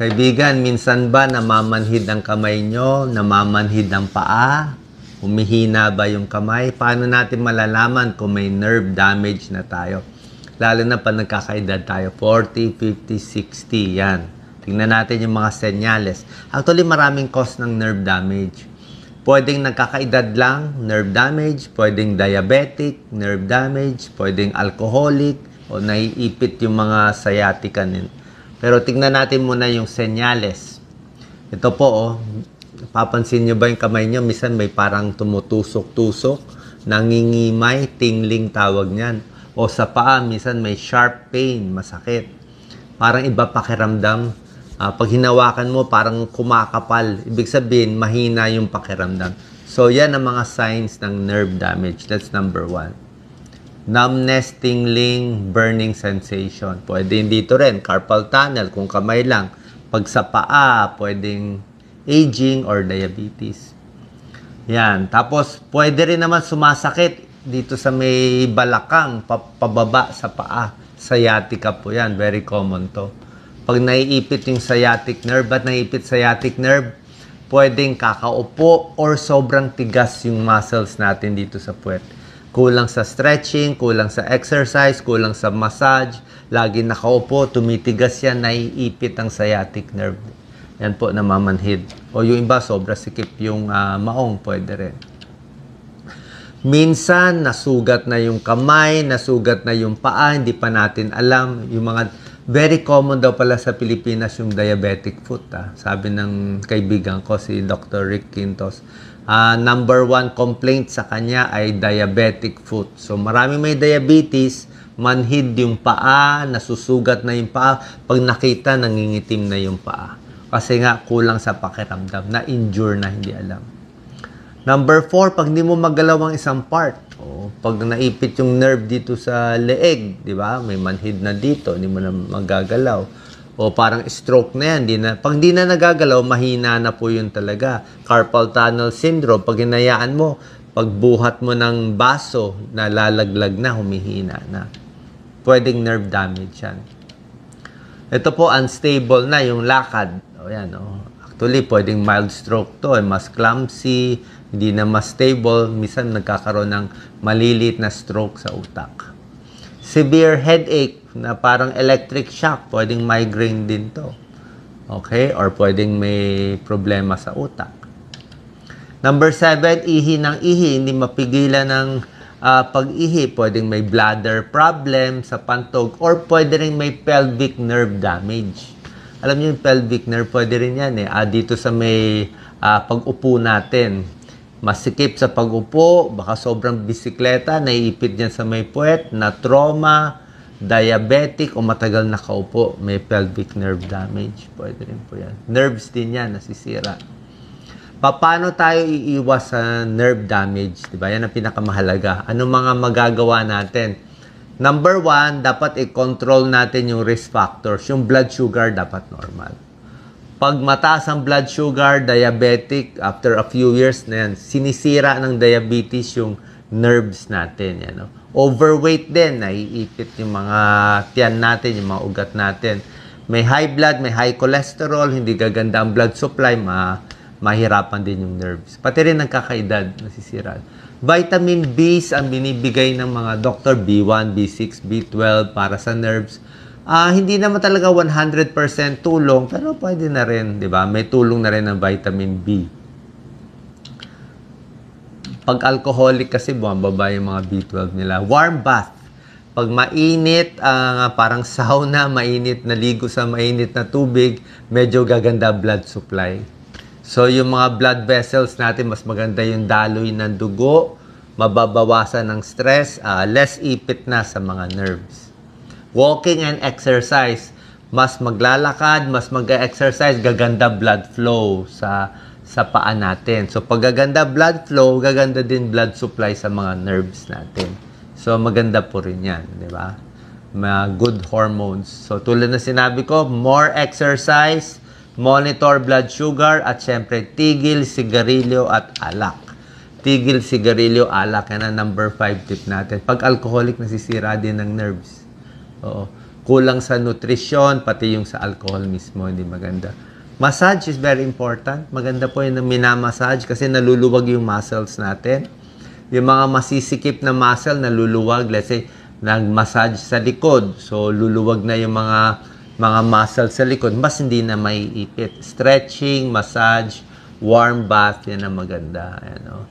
Kaibigan, minsan ba namamanhid ang kamay nyo? Namamanhid ang paa? Humihina ba yung kamay? Paano natin malalaman kung may nerve damage na tayo? Lalo na pa nagkakaedad tayo, 40, 50, 60, yan. Tingnan natin yung mga senyales. Actually, maraming cause ng nerve damage. Pwedeng nagkakaedad lang, nerve damage. Pwedeng diabetic, nerve damage. Pwedeng alcoholic, o naiipit yung mga sciatica pero tingnan natin muna yung senyales. Ito po, oh, papansin nyo ba yung kamay nyo? Misan may parang tumutusok-tusok, nangingimay, tingling tawag niyan. O sa paa, misan may sharp pain, masakit. Parang iba pakiramdam. Uh, pag hinawakan mo, parang kumakapal. Ibig sabihin, mahina yung pakiramdam. So, yan ang mga signs ng nerve damage. That's number one numbness, tingling, burning sensation. Pwede dito rin, carpal tunnel kung kamay lang. Pag sa paa, pwedeng aging or diabetes. Yan. Tapos, pwede rin naman sumasakit dito sa may balakang, pababa sa paa. Sciatica po yan. Very common to. Pag naiipit yung sciatic nerve, ba't naiipit sciatic nerve? Pwedeng kakaupo or sobrang tigas yung muscles natin dito sa puwet Kulang sa stretching, kulang sa exercise, kulang sa massage. Lagi nakaupo, tumitigas yan, naiipit ang sciatic nerve. Yan po namamanhid. O yung iba, sobra sikip yung uh, maong, pwede rin. Minsan, nasugat na yung kamay, nasugat na yung paa, hindi pa natin alam. Yung mga, very common daw pala sa Pilipinas yung diabetic foot. Ah. Sabi ng kaibigan ko, si Dr. Rick Quintos uh, number one complaint sa kanya ay diabetic foot. So marami may diabetes, manhid yung paa, nasusugat na yung paa. Pag nakita, nangingitim na yung paa. Kasi nga, kulang sa pakiramdam. Na-injure na, hindi alam. Number four, pag hindi mo magalaw ang isang part. oh, pag naipit yung nerve dito sa leeg, di ba? May manhid na dito, hindi mo na magagalaw o parang stroke na yan. Di na, pag hindi na nagagalaw, mahina na po yun talaga. Carpal tunnel syndrome, pag hinayaan mo, pagbuhat mo ng baso, nalalaglag na, humihina na. Pwedeng nerve damage yan. Ito po, unstable na yung lakad. O yan, o. Actually, pwedeng mild stroke to. Eh. Mas clumsy, hindi na mas stable. Misan nagkakaroon ng malilit na stroke sa utak. Severe headache na parang electric shock, pwedeng migraine din to. Okay? Or pwedeng may problema sa utak. Number seven, ihi ng ihi. Hindi mapigilan ng uh, pag-ihi. Pwedeng may bladder problem sa pantog or pwede rin may pelvic nerve damage. Alam niyo yung pelvic nerve, pwede rin yan eh. Ah, dito sa may uh, pag-upo natin, masikip sa pagupo, baka sobrang bisikleta, naiipit niyan sa may puwet, na trauma, diabetic o matagal nakaupo, may pelvic nerve damage. Pwede rin po yan. Nerves din yan, nasisira. Paano tayo iiwas sa nerve damage? Diba? Yan ang pinakamahalaga. Ano mga magagawa natin? Number one, dapat i-control natin yung risk factors. Yung blood sugar dapat normal pag mataas ang blood sugar, diabetic, after a few years na yan, sinisira ng diabetes yung nerves natin. Yan, no? Overweight din, naiipit yung mga tiyan natin, yung mga ugat natin. May high blood, may high cholesterol, hindi gaganda ang blood supply, ma mahirapan din yung nerves. Pati rin ang kakaedad, nasisira. Vitamin Bs ang binibigay ng mga doctor, B1, B6, B12 para sa nerves uh, hindi naman talaga 100% tulong, pero pwede na rin, di ba? May tulong na rin ng vitamin B. Pag alcoholic kasi, bumababa yung mga B12 nila. Warm bath. Pag mainit, uh, parang sauna, mainit, naligo sa mainit na tubig, medyo gaganda blood supply. So, yung mga blood vessels natin, mas maganda yung daloy ng dugo, mababawasan ng stress, uh, less ipit na sa mga nerves walking and exercise. Mas maglalakad, mas mag-exercise, gaganda blood flow sa sa paa natin. So pag gaganda blood flow, gaganda din blood supply sa mga nerves natin. So maganda po rin 'yan, 'di ba? Mga good hormones. So tulad na sinabi ko, more exercise, monitor blood sugar at syempre tigil sigarilyo at alak. Tigil sigarilyo, alak yan ang number 5 tip natin. Pag alcoholic nasisira din ng nerves. Oo. Kulang sa nutrisyon, pati yung sa alcohol mismo, hindi maganda. Massage is very important. Maganda po yung minamassage kasi naluluwag yung muscles natin. Yung mga masisikip na muscle, naluluwag. Let's say, nag-massage sa likod. So, luluwag na yung mga mga muscle sa likod, mas hindi na maiipit. Stretching, massage, warm bath, yan ang maganda. Ano?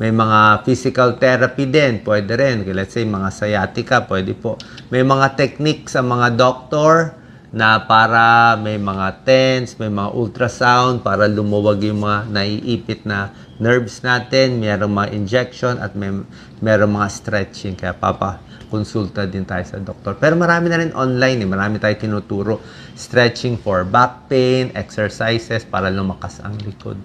May mga physical therapy din, pwede rin. Let's say, mga sciatica, pwede po. May mga technique sa mga doctor na para may mga tens, may mga ultrasound para lumuwag yung mga naiipit na nerves natin. Merong mga injection at may, merong mga stretching. Kaya papa, konsulta din tayo sa doktor. Pero marami na rin online eh. Marami tayo tinuturo. Stretching for back pain, exercises para lumakas ang likod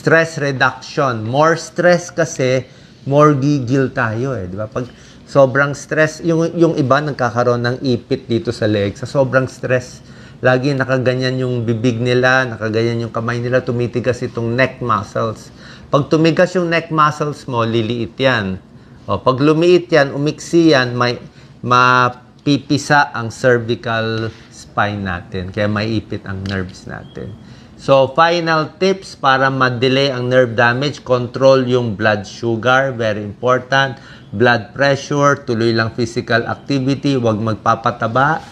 stress reduction. More stress kasi, more gigil tayo eh, di ba? Pag sobrang stress, yung, yung iba nagkakaroon ng ipit dito sa leg, sa sobrang stress, lagi nakaganyan yung bibig nila, nakaganyan yung kamay nila, tumitigas itong neck muscles. Pag tumigas yung neck muscles mo, liliit yan. O, pag lumiit yan, umiksi yan, may, mapipisa ang cervical spine natin. Kaya may ipit ang nerves natin. So, final tips para ma-delay ang nerve damage, control yung blood sugar, very important. Blood pressure, tuloy lang physical activity, huwag magpapataba.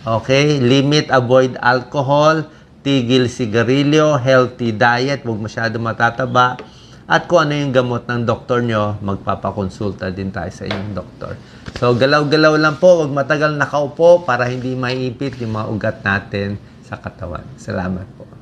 Okay, limit, avoid alcohol, tigil sigarilyo, healthy diet, huwag masyado matataba. At kung ano yung gamot ng doktor nyo, magpapakonsulta din tayo sa inyong doktor. So, galaw-galaw lang po, huwag matagal nakaupo para hindi maiipit yung mga ugat natin sa katawan. Salamat po.